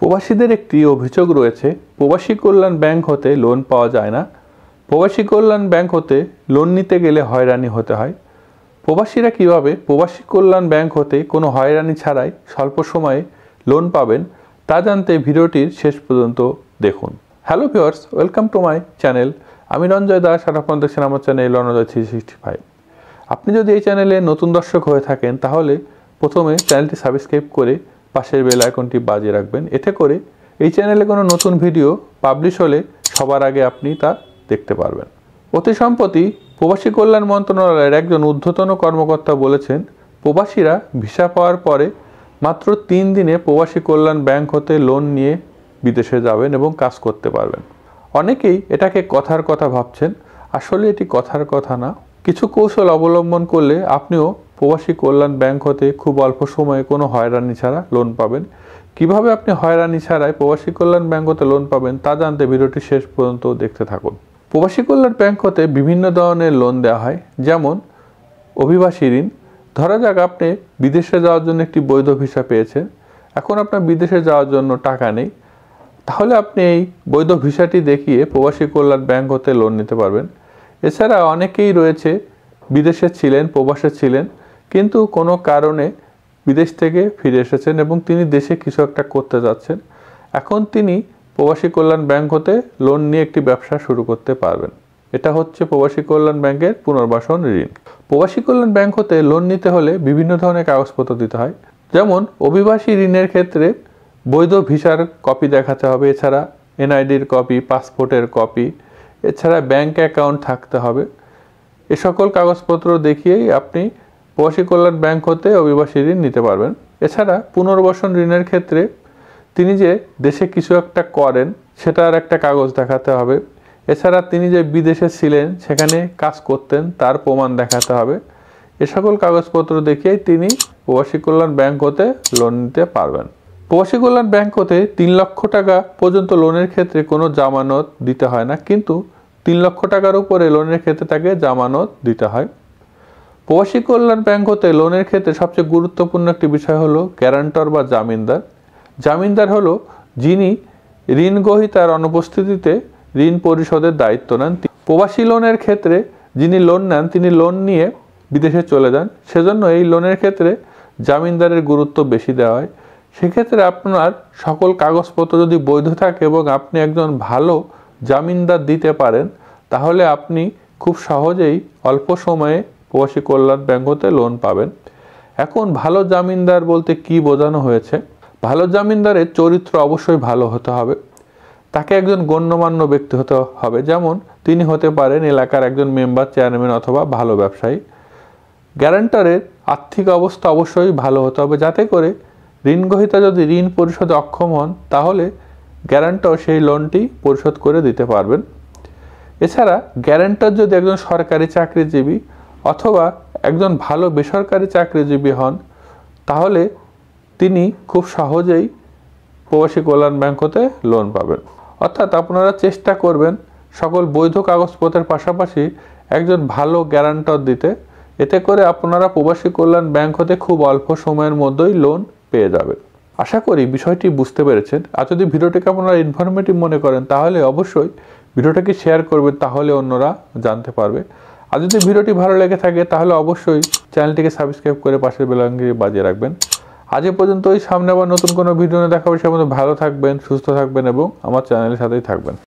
প্রবাসীদের একটি অভিযোগ রয়েছে প্রবাসী কল্যাণ ব্যাংক হতে লোন পাওয়া যায় না প্রবাসী কল্যাণ ব্যাংক হতে লোন নিতে গেলে হয়রানি হতে হয় প্রবাসীরা কিভাবে প্রবাসী কল্যাণ ব্যাংক হতে কোনো হয়রানি ছাড়াই স্বল্প সময়ে লোন পাবেন তা জানতে ভিডিওটির শেষ পর্যন্ত দেখুন hello viewers welcome to my channel আমি রঞ্জয় দাস আর আপনার দেখছেন আমার channel Ranjoy three sixty five আপনি যদি এই চ্যানেলে নতুন দর্শক হয়ে থাকেন তাহলে প্রথমে চ্যানেলটি সাবস্ক্রাইব করে পাশের বেল আইকনটি বাজিয়ে রাখবেন এতে করে এই চ্যানেলে কোনো নতুন ভিডিও পাবলিশ হলে সবার আগে আপনি তা দেখতে পারবেন অতি সম্প্রতি প্রবাসী কল্যাণ মন্ত্রণালয়ের একজন ঊর্ধ্বতন কর্মকর্তা বলেছেন প্রবাসীরা ভিসা পাওয়ার পরে মাত্র তিন দিনে প্রবাসী কল্যাণ ব্যাংক হতে লোন নিয়ে বিদেশে যাবেন এবং কাজ করতে পারবেন অনেকেই এটাকে কথার কথা ভাবছেন আসলে এটি কথার কথা না কিছু কৌশল অবলম্বন করলে আপনিও প্রবাসী কল্যাণ ব্যাংক হতে খুব অল্প সময়ে কোনো হয়রানি ছাড়া লোন পাবেন কিভাবে আপনি হয়রানি ছাড়াই প্রবাসী কল্যাণ ব্যাংক হতে লোন পাবেন তা জানতে ভিডিওটি শেষ পর্যন্ত দেখতে থাকুন প্রবাসী কল্যাণ ব্যাংক হতে বিভিন্ন ধরনের লোন দেওয়া হয় যেমন অভিবাসী ঋণ ধরা যাক আপনি বিদেশে যাওয়ার জন্য একটি বৈধ ভিসা পেয়েছেন এখন আপনার বিদেশে যাওয়ার জন্য টাকা নেই তাহলে আপনি এই বৈধ ভিসাটি দেখিয়ে প্রবাসী কল্যাণ ব্যাংক হতে লোন নিতে পারবেন এছাড়া অনেকেই রয়েছে বিদেশে ছিলেন প্রবাসে ছিলেন কিন্তু কোনো কারণে বিদেশ থেকে ফিরে এসেছেন এবং তিনি দেশে কিছু একটা করতে যাচ্ছেন এখন তিনি প্রবাসী কল্যাণ ব্যাংক হতে লোন নিয়ে একটি ব্যবসা শুরু করতে পারবেন এটা হচ্ছে প্রবাসী কল্যাণ ব্যাংকের পুনর্বাসন ঋণ প্রবাসী কল্যাণ ব্যাংক হতে লোন নিতে হলে বিভিন্ন ধরনের কাগজপত্র দিতে হয় যেমন অভিবাসী ঋণের ক্ষেত্রে বৈধ ভিসার কপি দেখাতে হবে এছাড়া এনআইডির কপি পাসপোর্টের কপি এছাড়া ব্যাংক অ্যাকাউন্ট থাকতে হবে এ সকল কাগজপত্র দেখিয়েই আপনি প্রবাসী কল্যাণ ব্যাংক হতে অভিবাসী ঋণ নিতে পারবেন এছাড়া পুনর্বাসন ঋণের ক্ষেত্রে তিনি যে দেশে কিছু একটা করেন সেটার একটা কাগজ দেখাতে হবে এছাড়া তিনি যে বিদেশে ছিলেন সেখানে কাজ করতেন তার প্রমাণ দেখাতে হবে এ সকল কাগজপত্র দেখিয়ে তিনি প্রবাসী কল্যাণ ব্যাংক হতে লোন নিতে পারবেন প্রবাসী কল্যাণ ব্যাংক হতে তিন লক্ষ টাকা পর্যন্ত লোনের ক্ষেত্রে কোনো জামানত দিতে হয় না কিন্তু তিন লক্ষ টাকার উপরে লোনের ক্ষেত্রে তাকে জামানত দিতে হয় প্রবাসী কল্যাণ ব্যাংক হতে লোনের ক্ষেত্রে সবচেয়ে গুরুত্বপূর্ণ একটি বিষয় হলো গ্যারান্টর বা জামিনদার জামিনদার হলো যিনি ঋণ গ্রহিতার অনুপস্থিতিতে ঋণ পরিশোধের দায়িত্ব নেন প্রবাসী লোনের ক্ষেত্রে যিনি লোন নেন তিনি লোন নিয়ে বিদেশে চলে যান সেজন্য এই লোনের ক্ষেত্রে জামিনদারের গুরুত্ব বেশি দেওয়া হয় সেক্ষেত্রে আপনার সকল কাগজপত্র যদি বৈধ থাকে এবং আপনি একজন ভালো জামিনদার দিতে পারেন তাহলে আপনি খুব সহজেই অল্প সময়ে প্রবাসী কল্যাণ ব্যাংক হতে লোন পাবেন এখন ভালো জামিনদার বলতে কি বোঝানো হয়েছে ভালো জামিনদারের চরিত্র অবশ্যই ভালো হতে হবে তাকে একজন গণ্যমান্য ব্যক্তি হতে হবে যেমন তিনি হতে পারেন এলাকার একজন মেম্বার চেয়ারম্যান অথবা ভালো ব্যবসায়ী গ্যারান্টারের আর্থিক অবস্থা অবশ্যই ভালো হতে হবে যাতে করে ঋণগ্রহীতা যদি ঋণ পরিশোধে অক্ষম হন তাহলে গ্যারান্টার সেই লোনটি পরিশোধ করে দিতে পারবেন এছাড়া গ্যারান্টার যদি একজন সরকারি চাকরিজীবী অথবা একজন ভালো বেসরকারি চাকরিজীবী হন তাহলে তিনি খুব সহজেই প্রবাসী কল্যাণ ব্যাংক হতে লোন পাবেন অর্থাৎ আপনারা চেষ্টা করবেন সকল বৈধ কাগজপত্রের পাশাপাশি একজন ভালো গ্যারান্টার দিতে এতে করে আপনারা প্রবাসী কল্যাণ ব্যাংক হতে খুব অল্প সময়ের মধ্যেই লোন পেয়ে যাবেন আশা করি বিষয়টি বুঝতে পেরেছেন আর যদি ভিডিওটিকে আপনারা ইনফরমেটিভ মনে করেন তাহলে অবশ্যই ভিডিওটাকে শেয়ার করবেন তাহলে অন্যরা জানতে পারবে আর যদি ভিডিওটি ভালো লেগে থাকে তাহলে অবশ্যই চ্যানেলটিকে সাবস্ক্রাইব করে পাশের বেলাঙ্গি বাজিয়ে রাখবেন আজ পর্যন্ত ওই সামনে আবার নতুন কোনো ভিডিও দেখা হবে সে ভালো থাকবেন সুস্থ থাকবেন এবং আমার চ্যানেলের সাথেই থাকবেন